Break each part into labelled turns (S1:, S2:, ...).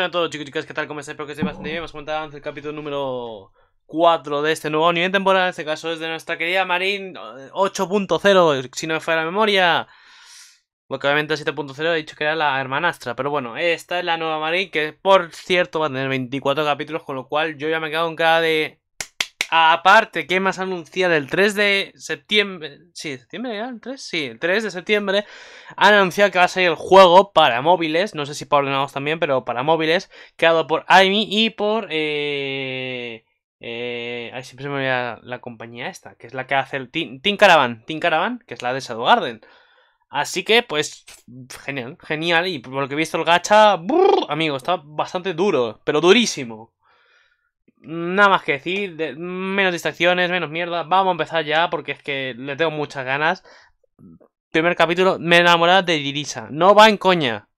S1: ¡Hola a todos chicos y chicas, ¿qué tal? ¿Cómo estáis? Espero que estéis bastante bien. Hemos comentado antes el capítulo número 4 de este nuevo nivel de temporada. En este caso es de nuestra querida Marín 8.0, eh, si no me falla la memoria. Porque obviamente 7.0 he dicho que era la hermanastra. Pero bueno, esta es la nueva Marín que por cierto va a tener 24 capítulos, con lo cual yo ya me quedo en cara de... Aparte, ¿qué más anunciado? El 3 de septiembre. Sí, ¿septiembre ya, ¿El 3? Sí, el 3 de septiembre. Han anunciado que va a salir el juego para móviles. No sé si para ordenados también, pero para móviles. Creado por Amy y por. Eh, eh, ahí siempre se me olvida la compañía esta, que es la que hace el Team, Caravan. Team Caravan, que es la de Shadow Garden. Así que, pues, genial, genial. Y por lo que he visto el gacha, amigo, está bastante duro, pero durísimo nada más que decir, menos distracciones, menos mierda. Vamos a empezar ya porque es que le tengo muchas ganas. Primer capítulo, me enamorada de Dirisa. No va en coña.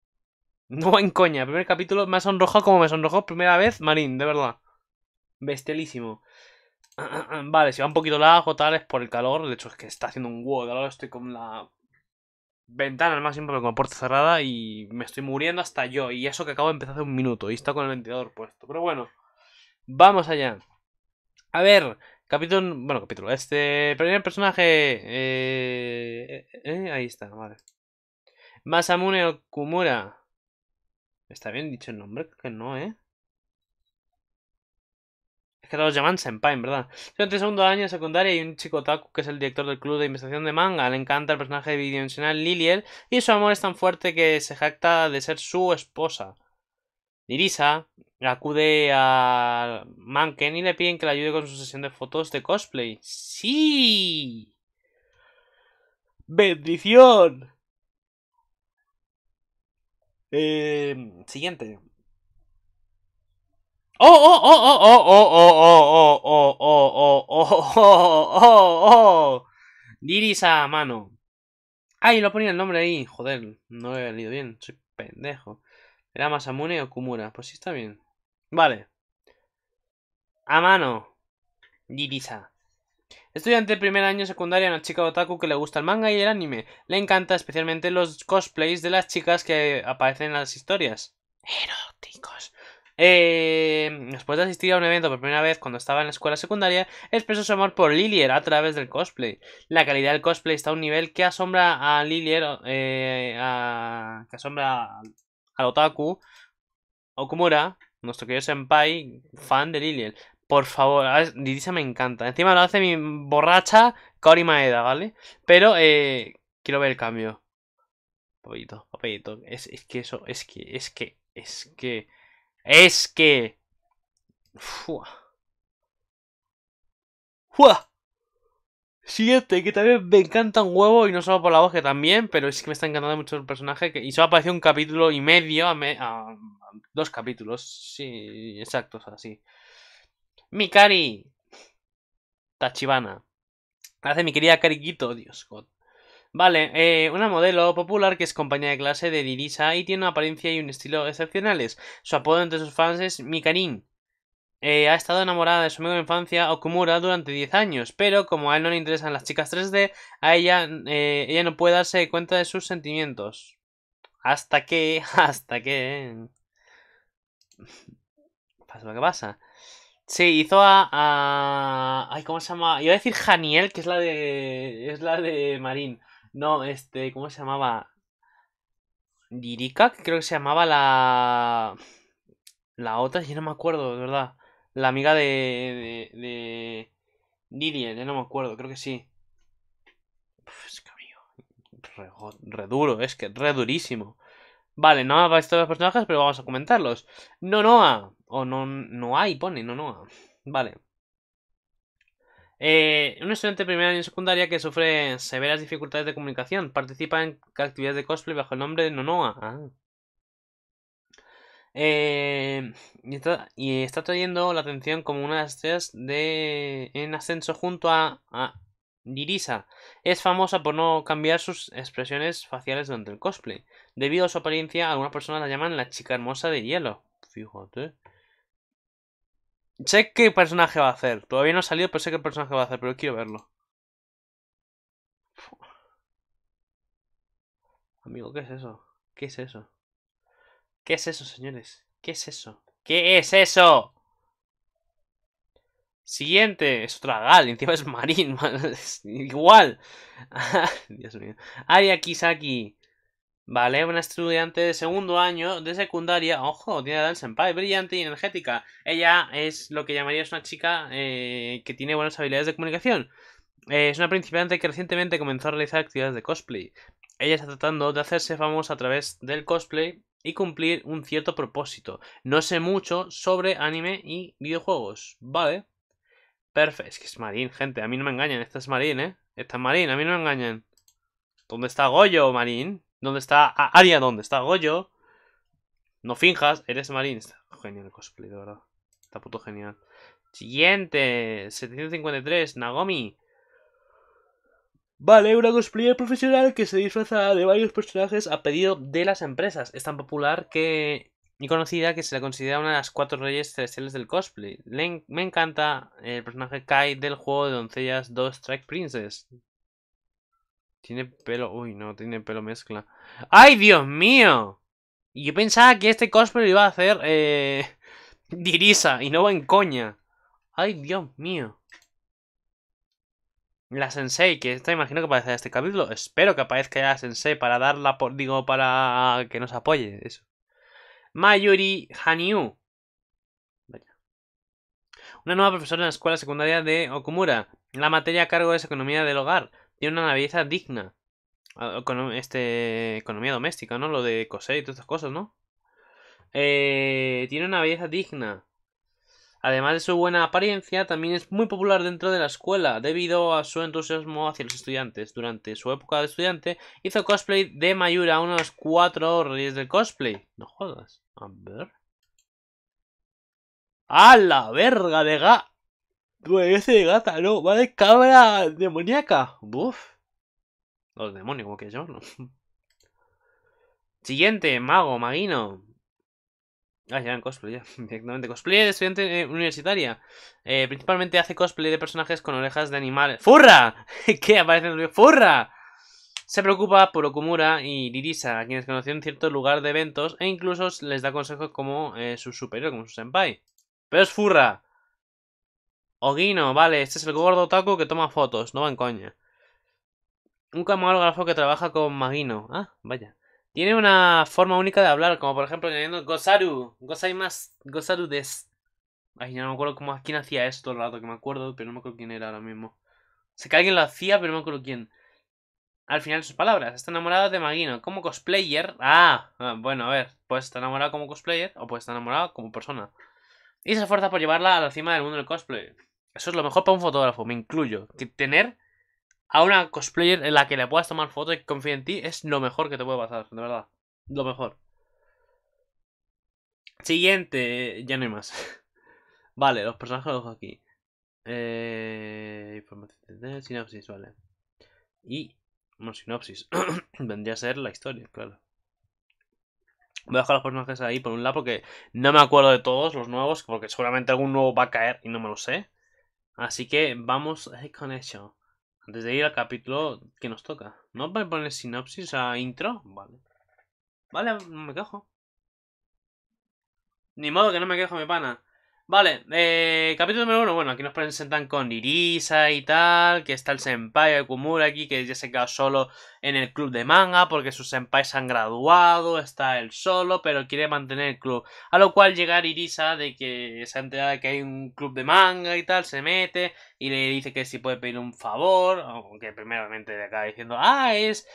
S1: No va en coña. Primer capítulo, me ha sonrojado como me sonrojó primera vez Marín, de verdad. Bestelísimo. Vale, si va un poquito largo, tal, es por el calor. De hecho, es que está haciendo un huevo de Estoy con la ventana al máximo, con la puerta cerrada. Y me estoy muriendo hasta yo. Y eso que acabo de empezar hace un minuto. Y está con el ventilador puesto. Pero bueno. Vamos allá. A ver, capítulo... Bueno, capítulo. Este primer personaje... Eh, eh, eh, ahí está, vale. Masamune Okumura. ¿Está bien dicho el nombre? Creo que no, ¿eh? Es que todos llaman Senpai, en verdad. Durante entre segundo año de secundaria y un chico Taku que es el director del club de investigación de manga. Le encanta el personaje bidimensional Liliel y su amor es tan fuerte que se jacta de ser su esposa. Nirisa acude a Manken y le piden que le ayude con su sesión de fotos de cosplay. ¡Sí! ¡Bendición! Eh, siguiente. ¡Oh, oh, oh, oh, oh, oh, oh, oh, oh, oh, oh, oh, oh, oh, oh! Nirisa a mano. ¡Ay, lo ponía el nombre ahí! Joder, no lo he leído bien. Soy pendejo. ¿Era Masamune o Kumura? Pues sí está bien. Vale. A mano. Yirisa. Estudiante de primer año secundaria, una chica otaku que le gusta el manga y el anime. Le encanta especialmente los cosplays de las chicas que aparecen en las historias. Eróticos. Eh, después de asistir a un evento por primera vez cuando estaba en la escuela secundaria, expresó su amor por Lilier a través del cosplay. La calidad del cosplay está a un nivel que asombra a Lilier, eh, que asombra al otaku, Okumura, nuestro querido senpai, fan de Liliel Por favor, Didisa me encanta. Encima lo hace mi borracha Cory Maeda, ¿vale? Pero eh, quiero ver el cambio. Papito, papito. Es, es que eso, es que, es que, es que, es que. Fua. Fua. Siete, que también me encanta un huevo, y no solo por la voz también, pero es que me está encantando mucho el personaje. Que, y solo apareció un capítulo y medio, a a, dos capítulos, sí, exactos, así. Mikari Tachibana. Hace mi querida Cariquito, Dios, God. Vale, eh, una modelo popular que es compañía de clase de Dirisa y tiene una apariencia y un estilo excepcionales. Su apodo entre sus fans es Mikarin. Eh, ha estado enamorada de su amigo de infancia, Okumura, durante 10 años, pero como a él no le interesan las chicas 3D, a ella, eh, ella no puede darse cuenta de sus sentimientos. Hasta que, hasta que... Pasa lo pasa. Sí, hizo a, a... Ay, ¿cómo se llama? Iba a decir Janiel, que es la de... Es la de Marín. No, este, ¿cómo se llamaba? Dirika, que creo que se llamaba la... La otra, yo no me acuerdo, de verdad. La amiga de, de, Didier, ya no me acuerdo, creo que sí. es que amigo, re, duro, es que re durísimo. Vale, no ha visto los personajes, pero vamos a comentarlos. No, O no, no hay, pone, no, Vale. Eh, un estudiante de primer año y secundaria que sufre severas dificultades de comunicación. Participa en actividades de cosplay bajo el nombre de Nonoa. Ah. Eh, y, está, y, trayendo la atención como una de las tres de, en ascenso junto a, a Dirisa. Es famosa por no cambiar sus expresiones faciales durante el cosplay. Debido a su apariencia, algunas personas la llaman la chica hermosa de hielo. Fíjate. Sé qué personaje va a hacer. Todavía no ha salido, pero sé qué personaje va a hacer, pero quiero verlo. Amigo, ¿qué es eso? ¿Qué es eso? ¿Qué es eso, señores? ¿Qué es eso? ¿Qué es eso? Siguiente, es otra gal, encima es marín, igual. Dios mío. Aria Kisaki, ¿vale? Una estudiante de segundo año de secundaria, ojo, tiene edad del senpai, brillante y energética. Ella es lo que llamarías una chica eh, que tiene buenas habilidades de comunicación. Eh, es una principiante que recientemente comenzó a realizar actividades de cosplay. Ella está tratando de hacerse famosa a través del cosplay y cumplir un cierto propósito. No sé mucho sobre anime y videojuegos, ¿vale? Perfecto. Es que es Marín, gente. A mí no me engañan. Esta es Marín, ¿eh? Esta es Marín. A mí no me engañan. ¿Dónde está Goyo, Marín? ¿Dónde está Aria? ¿Dónde está Goyo? No finjas. Eres Marín. Está genial el cosplay, de verdad. Está puto genial. Siguiente. 753. Nagomi. Vale, una cosplayer profesional que se disfraza de varios personajes a pedido de las empresas. Es tan popular que y conocida que se la considera una de las cuatro reyes celestiales del cosplay. me encanta el personaje Kai del juego de doncellas 2 Strike Princess. Tiene pelo... Uy, no, tiene pelo mezcla. ¡Ay, Dios mío! yo pensaba que este cosplay iba a hacer... Eh, Dirisa, y no va en coña. ¡Ay, Dios mío! la Sensei, que esta imagino que aparece en este capítulo. Espero que aparezca ya la Sensei para darla, por, digo, para que nos apoye. Eso. Mayuri Hanyu. Vaya. Una nueva profesora en la escuela secundaria de Okumura. La materia a cargo es economía del hogar. Tiene una belleza digna. Ah, este, economía doméstica, ¿no? Lo de coser y todas estas cosas, ¿no? Eh, tiene una belleza digna. Además de su buena apariencia, también es muy popular dentro de la escuela, debido a su entusiasmo hacia los estudiantes. Durante su época de estudiante, hizo cosplay de Mayura, uno de los cuatro reyes de cosplay. No jodas. A ver. ¡A la verga de gata! ese de gata, no. Va de cámara demoníaca. Buf. Los demonios, como que llamarlo. Siguiente, mago, maguino. Ah, ya en cosplay, ya, directamente. Cosplay de estudiante eh, universitaria. Eh, principalmente hace cosplay de personajes con orejas de animales. ¡Furra! ¿Qué aparece en el ¡Furra! Se preocupa por Okumura y Lirisa, a quienes conoció en cierto lugar de eventos e incluso les da consejos como eh, su superior, como su senpai. Pero es Furra. Ogino, vale, este es el gordo taco que toma fotos, no va en coña. Un camarógrafo que trabaja con Magino. Ah, vaya. Tiene una forma única de hablar, como por ejemplo añadiendo Gozaru, Gozaimas, Gosaru des. Ay, ya no me acuerdo cómo, quién hacía esto el rato, que me acuerdo, pero no me acuerdo quién era ahora mismo. Sé que alguien lo hacía, pero no me acuerdo quién. Al final sus palabras, está enamorada de Magino como cosplayer. Ah, ah, bueno, a ver, pues está enamorada como cosplayer o pues estar enamorada como persona. Y se esfuerza por llevarla a la cima del mundo del cosplay. Eso es lo mejor para un fotógrafo, me incluyo. Que tener a una cosplayer en la que le puedas tomar fotos y que en ti es lo mejor que te puede pasar, de verdad. Lo mejor. Siguiente, ya no hay más. vale, los personajes los dejo aquí. Eh, información de sinopsis, vale. Y, bueno, sinopsis. Vendría a ser la historia, claro. Voy a dejar los personajes ahí por un lado porque no me acuerdo de todos los nuevos, porque seguramente algún nuevo va a caer y no me lo sé. Así que vamos eh, con eso. Antes de ir al capítulo que nos toca. ¿No a poner sinopsis a intro? Vale. Vale, no me quejo. Ni modo que no me quejo, mi pana. Vale, eh, capítulo número uno. Bueno, aquí nos presentan con Irisa y tal, que está el senpai de Kumura aquí, que ya se quedado solo en el club de manga porque sus senpais se han graduado, está él solo, pero quiere mantener el club. A lo cual llega Irisa de que se ha enterado de que hay un club de manga y tal, se mete y le dice que si puede pedir un favor, aunque primeramente le acaba diciendo, ah, es,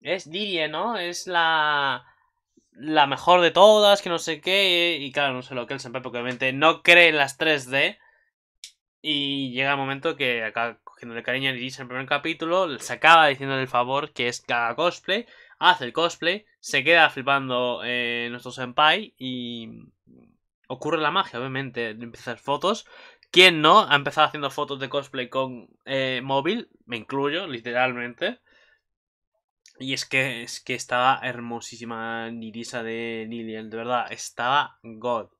S1: es Dirie, ¿no? Es la la mejor de todas, que no sé qué. Y claro, no sé lo que el Senpai, porque obviamente no cree en las 3D. Y llega el momento que acaba cogiéndole cariño a en el primer capítulo, se acaba diciéndole el favor que es cada cosplay, hace el cosplay, se queda flipando eh, nuestro senpai y ocurre la magia, obviamente, de empezar fotos. ¿Quién no ha empezado haciendo fotos de cosplay con eh, móvil? Me incluyo, literalmente. Y es que, es que estaba hermosísima Nirisa de Niliel, de verdad, estaba God.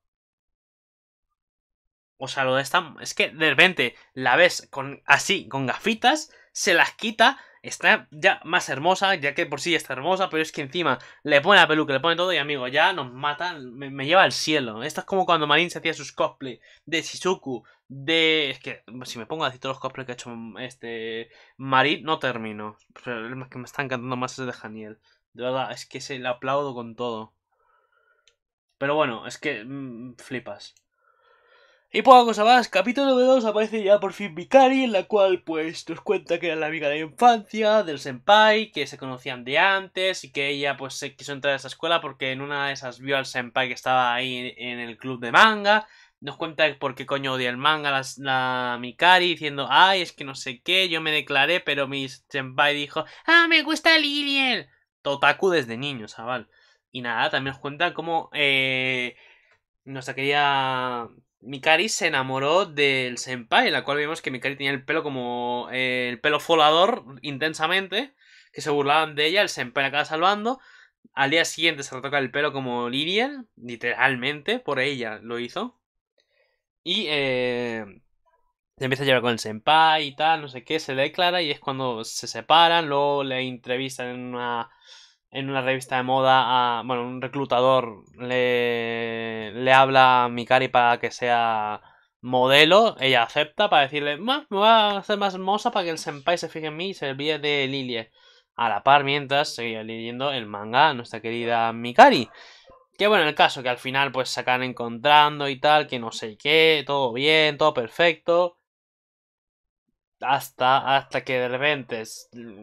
S1: O sea, lo de esta. Es que de repente la ves con así, con gafitas, se las quita, está ya más hermosa, ya que por sí está hermosa, pero es que encima le pone la peluca, le pone todo y amigo, ya nos mata, me, lleva al cielo. Esto es como cuando Marin se hacía sus cosplay de Shizuku, de. Es que si me pongo a decir todos los cosplays que ha hecho mm, este. Marit, no termino. Pero el que me está encantando más es de Janiel. De verdad, es que se le aplaudo con todo. Pero bueno, es que. Mm, flipas. Y poca cosa más, capítulo 2 aparece ya por fin Mikari, en la cual pues nos cuenta que era la amiga de infancia, del senpai, que se conocían de antes y que ella pues se quiso entrar a esa escuela porque en una de esas vio al senpai que estaba ahí en el club de manga nos cuenta por qué coño odia el manga la, la, Mikari diciendo, ay, es que no sé qué, yo me declaré, pero mi senpai dijo, ah, me gusta Liliel. Totaku desde niño, chaval. Y nada, también nos cuenta cómo no eh, nuestra querida Mikari se enamoró del senpai, en la cual vimos que Mikari tenía el pelo como eh, el pelo folador intensamente, que se burlaban de ella, el senpai la acaba salvando. Al día siguiente se retoca el pelo como Liliel, literalmente, por ella lo hizo. Y eh, se empieza a llevar con el senpai y tal, no sé qué, se le declara y es cuando se separan, luego le entrevistan en una, en una revista de moda a, bueno, un reclutador le, le habla a Mikari para que sea modelo, ella acepta para decirle, me voy a hacer más hermosa para que el senpai se fije en mí y se olvide de Lilie. A la par, mientras seguía leyendo el manga nuestra querida Mikari. Que bueno, el caso que al final pues se acaban encontrando y tal, que no sé qué, todo bien, todo perfecto. Hasta, hasta que de repente,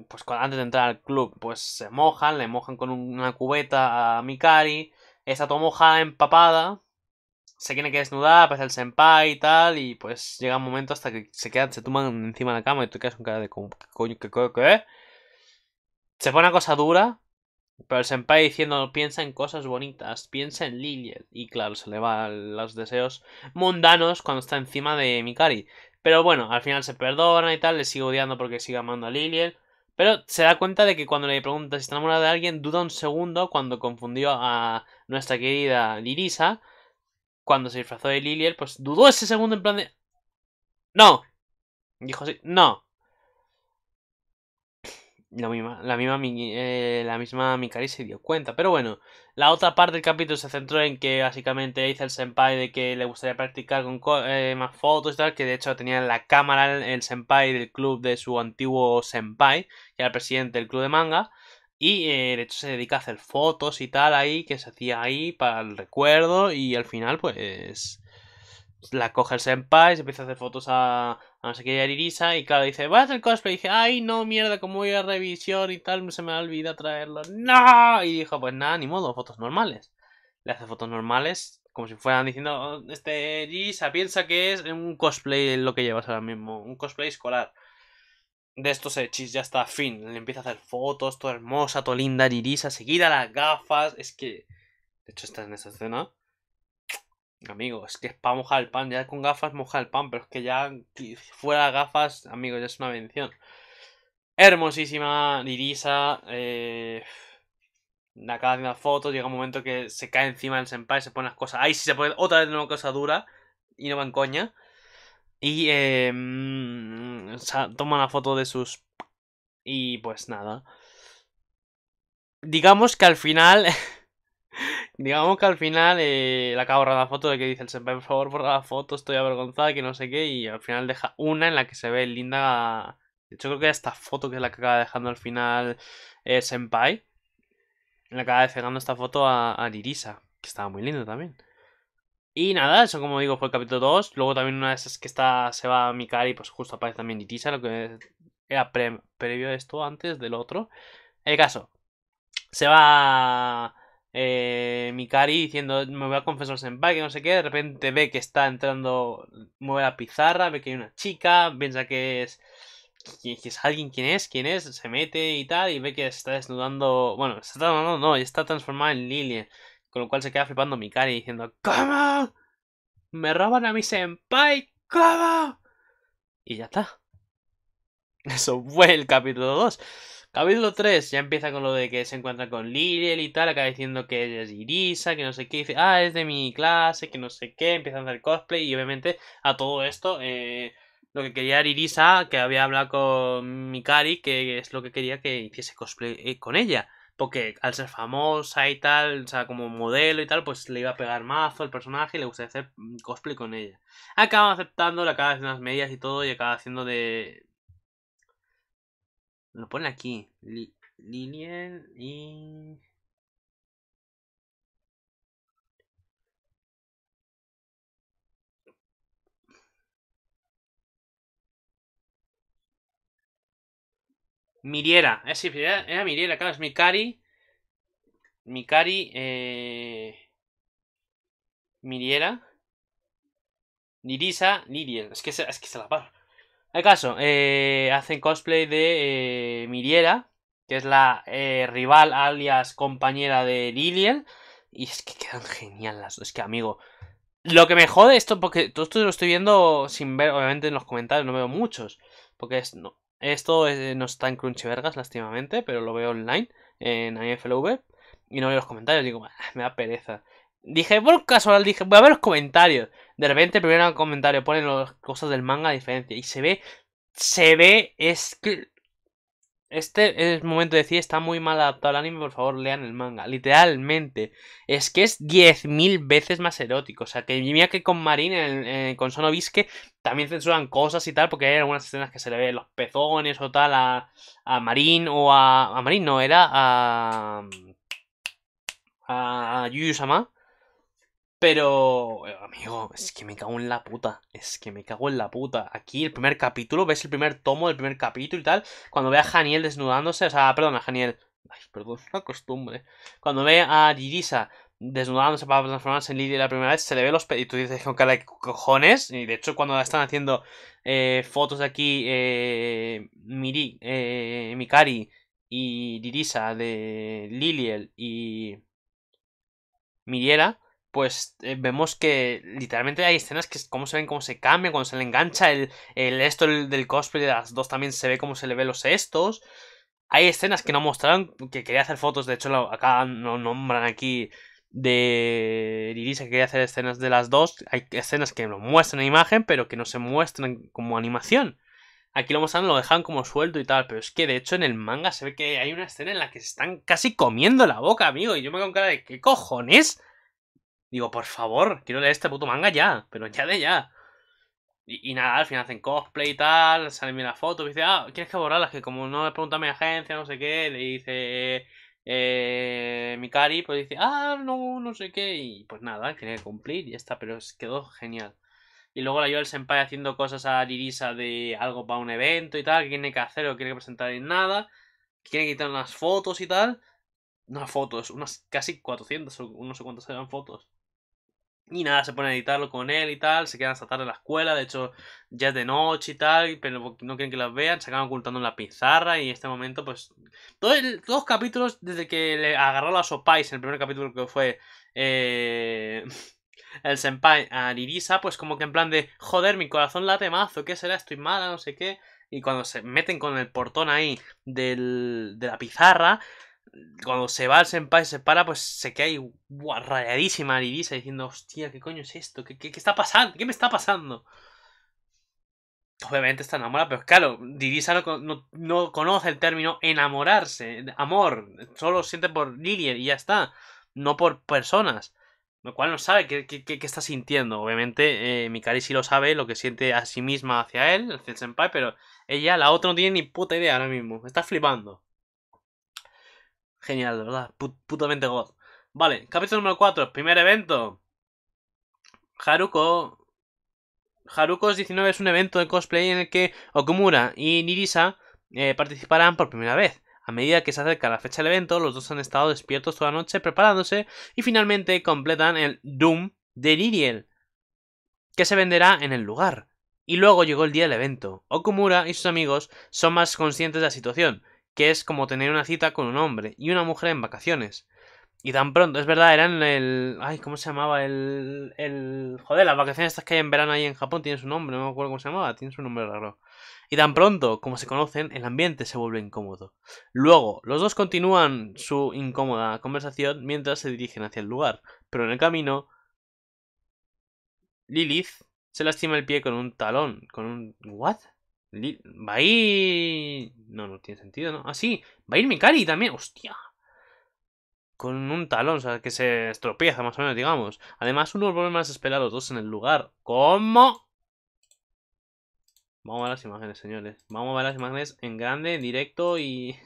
S1: pues antes de entrar al club, pues se mojan, le mojan con una cubeta a Mikari. Está toda mojada, empapada. Se tiene que desnudar, aparece el senpai y tal. Y pues llega un momento hasta que se quedan, se tuman encima de la cama y tú quedas con cara de... ¿Qué? Se pone una cosa dura, pero se senpai diciendo, piensa en cosas bonitas, piensa en Liliel. Y claro, se le van los deseos mundanos cuando está encima de Mikari. Pero bueno, al final se perdona y tal, le sigue odiando porque sigue amando a Liliel. Pero se da cuenta de que cuando le pregunta si está enamorada de alguien, duda un segundo cuando confundió a nuestra querida Lirisa. Cuando se disfrazó de Liliel, pues dudó ese segundo en plan de... No. Dijo así, no la misma, la misma, eh, la Mikari se dio cuenta. Pero bueno, la otra parte del capítulo se centró en que básicamente dice el senpai de que le gustaría practicar con eh, más fotos y tal, que de hecho tenía la cámara el, senpai del club de su antiguo senpai, que era el presidente del club de manga. Y eh, de hecho se dedica a hacer fotos y tal ahí, que se hacía ahí para el recuerdo y al final pues pues, la coge el senpai, se empieza a hacer fotos a, a no sé qué, a Irisa, y claro, dice, voy a hacer cosplay, y dice, ay, no, mierda, como voy a revisión y tal, se me olvida traerlo, no, y dijo, pues nada, ni modo, fotos normales, le hace fotos normales, como si fueran diciendo, este, Irisa, piensa que es un cosplay lo que llevas ahora mismo, un cosplay escolar, de estos hechis, ya está, fin, le empieza a hacer fotos, todo hermosa, todo linda, Irisa, seguida las gafas, es que, de hecho está en esa escena, Amigos, es que es para mojar el pan. Ya con gafas moja el pan, pero es que ya fuera gafas, amigos, ya es una bendición. Hermosísima Irisa. Eh, acaba una foto, Llega un momento que se cae encima del senpai, se pone las cosas. Ahí si se pone otra vez una cosa dura. Y no van coña. Y eh, toma una foto de sus. Y pues nada. Digamos que al final. Digamos que al final eh, le acaba borrando la foto de que dice el senpai, por favor, borra la foto, estoy avergonzada, que no sé qué, y al final deja una en la que se ve linda. De hecho, creo que esta foto que es la que acaba dejando al final eh, Senpai, le acaba dejando esta foto a, a que estaba muy linda también. Y nada, eso como digo fue el capítulo 2. Luego también una de esas que está, se va a Mikari, pues justo aparece también Nirisa, lo que era previo a esto, antes del otro. El caso, se va eh, Mikari diciendo me voy a confesar senpai que no sé qué, de repente ve que está entrando, mueve la pizarra, ve que hay una chica, piensa que es es alguien quién es, quién es, se mete y tal y ve que está desnudando, bueno, se está desnudando, no, está transformada en Lily con lo cual se queda flipando Mikari diciendo ¿Cómo? Me roban a mi senpai, ¿cómo? Y ya está. Eso fue el capítulo 2. Capítulo 3 ya empieza con lo de que se encuentra con Liliel y tal, acaba diciendo que ella es Irisa, que no sé qué, dice, ah, es de mi clase, que no sé qué, empieza a hacer cosplay y obviamente a todo esto eh, lo que quería era Irisa, que había hablado con Mikari, que es lo que quería que hiciese cosplay eh, con ella, porque al ser famosa y tal, o sea, como modelo y tal, pues le iba a pegar mazo al personaje y le gusta hacer mm, cosplay con ella. Acaba aceptando, le acaba haciendo unas medias y todo y acaba haciendo de lo pone aquí. Li y... Miriera. Eh, sí, era, Miriera, claro, es Mikari. Mikari, eh... Miriera. Nirisa, Liriel. Es que, es que se la paga el caso, eh, hacen cosplay de eh, Miriera, que es la eh, rival alias compañera de Lilian. Y es que quedan genial las dos. Es que, amigo, lo que me jode esto, porque todo esto lo estoy viendo sin ver, obviamente en los comentarios, no veo muchos. Porque es, no, esto no está en Crunchy Vergas, lástimamente, pero lo veo online en AFLV Y no veo los comentarios, digo, ah, me da pereza. Dije, por casual, dije, voy a ver los comentarios. De repente, primero en comentario ponen las cosas del manga a diferencia. Y se ve. Se ve. Es que. Este es el momento de decir, está muy mal adaptado al anime, por favor lean el manga. Literalmente. Es que es 10.000 veces más erótico. O sea, que mira que con marine eh, con Sono también censuran cosas y tal, porque hay algunas escenas que se le ven los pezones o tal a, a Marín o a... A Marín no, era a... A yuyu pero, eh, amigo, es que me cago en la puta. Es que me cago en la puta. Aquí el primer capítulo, ves el primer tomo del primer capítulo y tal. Cuando ve a Janiel desnudándose, o sea, perdona a Janiel. Ay, perdón, es una costumbre. Cuando ve a Dirisa desnudándose para transformarse en Lily la primera vez, se le ve los pedidos. y tú dices con cara de cojones. Y de hecho, cuando están haciendo eh, fotos de aquí, eh, Miri, Mikari y Dirisa de Liliel y Miriela pues eh, vemos que literalmente hay escenas que cómo se ven, cómo se cambia, cuando se le engancha el, esto del cosplay de las dos también se ve cómo se le ve los estos. Hay escenas que no mostraron, que quería hacer fotos, de hecho acá no nombran aquí de Irisa que quería hacer escenas de las dos. Hay escenas que lo muestran en imagen, pero que no se muestran como animación. Aquí lo muestran, lo dejan como suelto y tal, pero es que de hecho en el manga se ve que hay una escena en la que se están casi comiendo la boca, amigo, y yo me con cara de ¿qué cojones? Digo, por favor, quiero leer este puto manga ya, pero ya de ya. Y, nada, al final hacen cosplay y tal, salen bien las fotos, dice, ah, ¿quieres que borrarlas? Que como no me pregunta mi agencia, no sé qué, le dice eh, Mikari, pues dice, ah, no, no sé qué, y pues nada, tiene que cumplir y ya está, pero quedó genial. Y luego la lleva el senpai haciendo cosas a Lirisa de algo para un evento y tal, que tiene que hacer o quiere presentar en nada, quiere quitar unas fotos y tal. Unas fotos, unas casi 400 o no sé cuántas eran fotos. Y nada, se pone a editarlo con él y tal, se quedan hasta tarde en la escuela, de hecho ya es de noche y tal, pero no quieren que las vean, se acaban ocultando en la pizarra y en este momento pues... Todos los capítulos desde que le agarró la en el primer capítulo que fue eh, el senpai a Nirisa, pues como que en plan de, joder, mi corazón late mazo, ¿qué será? Estoy mala, no sé qué. Y cuando se meten con el portón ahí del, de la pizarra, cuando se va el senpai, se para, pues se queda ahí buah, rayadísima diciendo, hostia, ¿qué coño es esto? ¿Qué, está pasando? ¿Qué me está pasando? Obviamente está enamorada, pero claro, Dirisa no, conoce el término enamorarse, amor, solo siente por Lilian y ya está, no por personas, lo cual no sabe qué, está sintiendo. Obviamente, eh, Mikari sí lo sabe, lo que siente a sí misma hacia él, hacia el senpai, pero ella, la otra, no tiene ni puta idea ahora mismo, está flipando. Genial, de verdad. putamente god. Vale, capítulo número 4, primer evento. Haruko. Haruko's 19 es un evento de cosplay en el que Okumura y Nirisa eh, participarán por primera vez. A medida que se acerca la fecha del evento, los dos han estado despiertos toda la noche preparándose y finalmente completan el Doom de Niriel, que se venderá en el lugar. Y luego llegó el día del evento. Okumura y sus amigos son más conscientes de la situación que es como tener una cita con un hombre y una mujer en vacaciones. Y tan pronto, es verdad, eran el... Ay, ¿cómo se llamaba? El... el joder, las vacaciones estas que hay en verano ahí en Japón tienen su nombre, no me acuerdo cómo se llamaba, tienen su nombre raro. Y tan pronto como se conocen, el ambiente se vuelve incómodo. Luego, los dos continúan su incómoda conversación mientras se dirigen hacia el lugar, pero en el camino, Lilith se lastima el pie con un talón, con un... ¿What? Va a ir... No, no tiene sentido, ¿no? Ah, sí. Va a ir Mikari también. Hostia. Con un talón, o sea, que se estropea más o menos, digamos. Además, uno vuelve más esperar dos en el lugar. ¿Cómo? Vamos a ver las imágenes, señores. Vamos a ver las imágenes en grande, en directo y...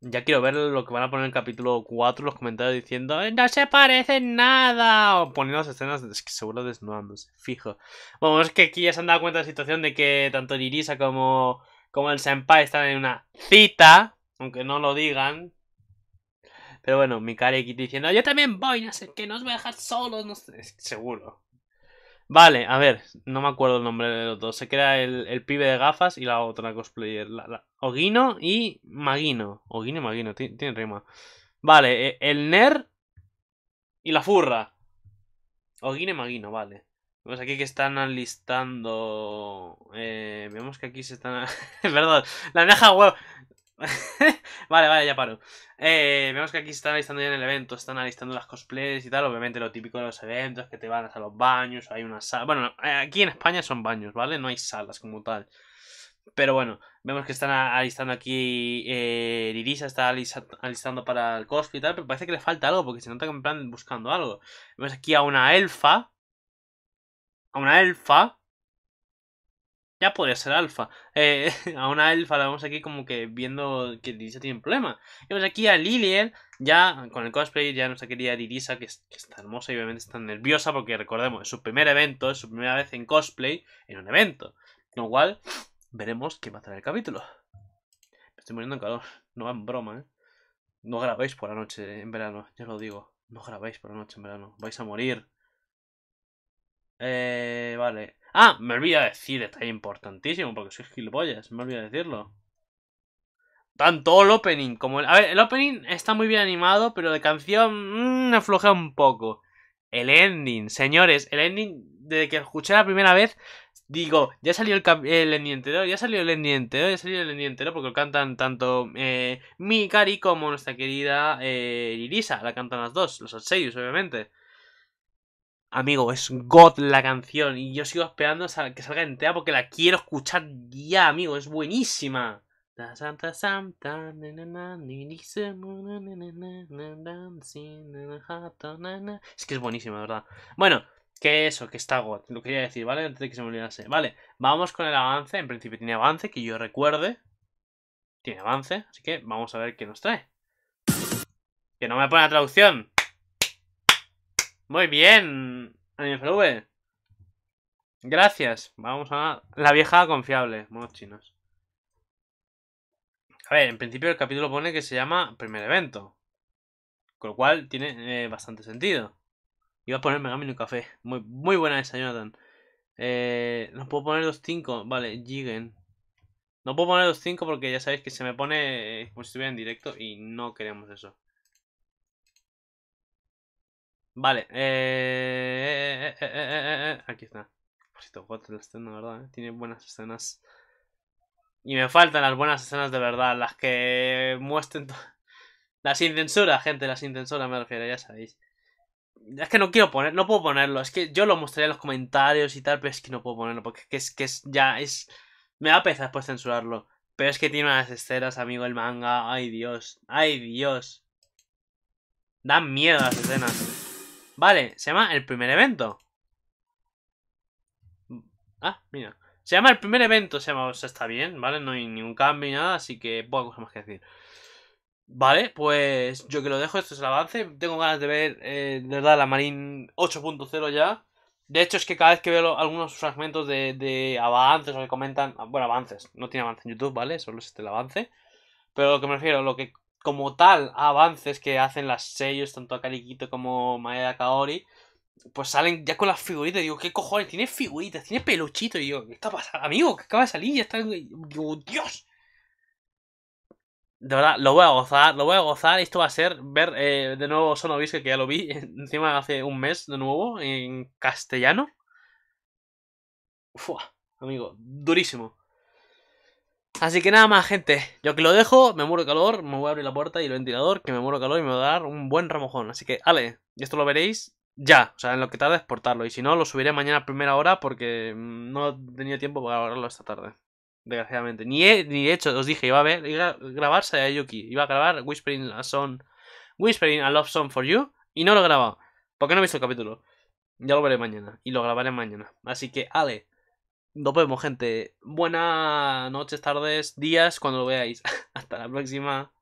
S1: Ya quiero ver lo que van a poner en el capítulo 4, los comentarios diciendo eh, ¡No se parece nada! O poniendo las escenas es que seguro desnudándose, fijo. Bueno, es que aquí ya se han dado cuenta de la situación de que tanto Nirisa como, como el Senpai están en una cita, aunque no lo digan. Pero bueno, Mikari aquí diciendo ¡Yo también voy! No sé que no os voy a dejar solos, no sé, seguro. Vale, a ver, no me acuerdo el nombre de los dos. Se crea el, el pibe de gafas y la otra cosplayer. La, y Maguino. Ogino y Maguino, tiene rima. Vale, e, el Ner y la Furra. Oguino y Maguino, vale. Vemos aquí que están alistando. Eh, vemos que aquí se están. es verdad, la Naja huevo. vale, vale, ya paro. Eh, vemos que aquí se están alistando ya en el evento, están alistando las cosplays y tal. Obviamente lo típico de los eventos, que te van a los baños, hay una sala. Bueno, eh, aquí en España son baños, ¿vale? No hay salas como tal. Pero bueno, vemos que están alistando aquí. Eh, está alistando para el cosplay y tal, pero parece que le falta algo porque se nota que en plan buscando algo. Vemos aquí a una elfa. A una elfa ya podría ser alfa. Eh, a una elfa la vemos aquí como que viendo que Irisa tiene un problema. Y aquí a Liliel, ya con el cosplay, ya nos ha Dirisa, que, que, está hermosa y obviamente está nerviosa porque recordemos, es su primer evento, es su primera vez en cosplay en un evento. Con lo cual, veremos qué va a traer el capítulo. Me estoy muriendo en calor, no van en broma, ¿eh? No grabéis por la noche en verano, ya lo digo. No grabéis por la noche en verano, vais a morir. Eh, vale, Ah, me olvido decir, está importantísimo, porque soy gilipollas, me olvido decirlo. Tanto el opening como el... A ver, el opening está muy bien animado, pero de canción me mm, afloja un poco. El ending, señores, el ending, desde que escuché la primera vez, digo, ya salió el, el ending entero, ya salió el ending entero, ya salió el ending entero, porque lo cantan tanto eh, Mikari como nuestra querida eh, Irisa, la cantan las dos, los Osseius, obviamente. Amigo, es God la canción. Y yo sigo esperando a que salga entera porque la quiero escuchar ya, amigo. Es buenísima. Es que es buenísima, ¿verdad? Bueno, que eso, que está God. Lo quería decir, ¿vale? Antes de que se me olvidase. Vale, vamos con el avance. En principio tiene avance, que yo recuerde. Tiene avance, así que vamos a ver qué nos trae. Que no me pone la traducción. Muy bien, AMFV. Gracias. Vamos a la vieja confiable, monos chinos. A ver, en principio el capítulo pone que se llama primer evento. Con lo cual tiene eh, bastante sentido. Iba a poner y Café. Muy, buena esa, Jonathan. Eh, no puedo poner los 5. Vale, Jigen. No puedo poner los 5 porque ya sabéis que se me pone eh, como si estuviera en directo y no queremos eso. Vale, eh, eh, eh, eh, aquí está. la ¿verdad? Tiene buenas escenas. Y me faltan las buenas escenas de verdad, las que muestren... Las sin censura, gente, las sin censura me refiero, ya sabéis. Es que no quiero poner, no puedo ponerlo, es que yo lo mostraría en los comentarios y tal, pero es que no puedo ponerlo, porque es que ya es... Me da pesar después censurarlo. Pero es que tiene unas escenas, amigo, el manga. Ay, Dios. Ay, Dios. Dan miedo las escenas. Vale, se llama el primer evento. Ah, mira. Se llama el primer evento, se llama, o sea, está bien, ¿vale? No hay ningún cambio ni nada, así que poca cosa más que decir. Vale, pues yo que lo dejo, esto es el avance. Tengo ganas de ver, eh, de verdad, la Marine 8.0 ya. De hecho, es que cada vez que veo algunos fragmentos de, de, avances o que comentan, ah, bueno, avances, no tiene avance en YouTube, ¿vale? Solo es este el avance. Pero lo que me refiero, lo que como tal avances que hacen las sellos, tanto a Cariquito como Maeda Kaori, pues salen ya con las figuritas. Digo, ¿qué cojones? Tiene figuritas, tiene peluchito. Y yo, ¿qué está pasando? Amigo, que acaba de salir, ya está. Dios. De verdad, lo voy a gozar, lo voy a gozar. Esto va a ser ver eh, de nuevo Sonobisque, que ya lo vi encima hace un mes de nuevo en castellano. amigo, durísimo. Así que nada más, gente. Yo que lo dejo, me muero de calor, me voy a abrir la puerta y el ventilador, que me muero de calor y me va a dar un buen ramojón. Así que, ale, y esto lo veréis ya, o sea, en lo que tarde exportarlo. Y si no, lo subiré mañana a primera hora porque mm, no he tenido tiempo para grabarlo esta tarde. Desgraciadamente. Ni he, ni he hecho, os dije, iba a ver, iba a Yuki, Iba a grabar Whispering a Song, Whispering a Love Song for You. Y no lo he grabado. Porque no he visto el capítulo. Ya lo veré mañana. Y lo grabaré mañana. Así que, ale. Nos vemos, gente. Buenas noches, tardes, días, cuando lo veáis. Hasta la próxima.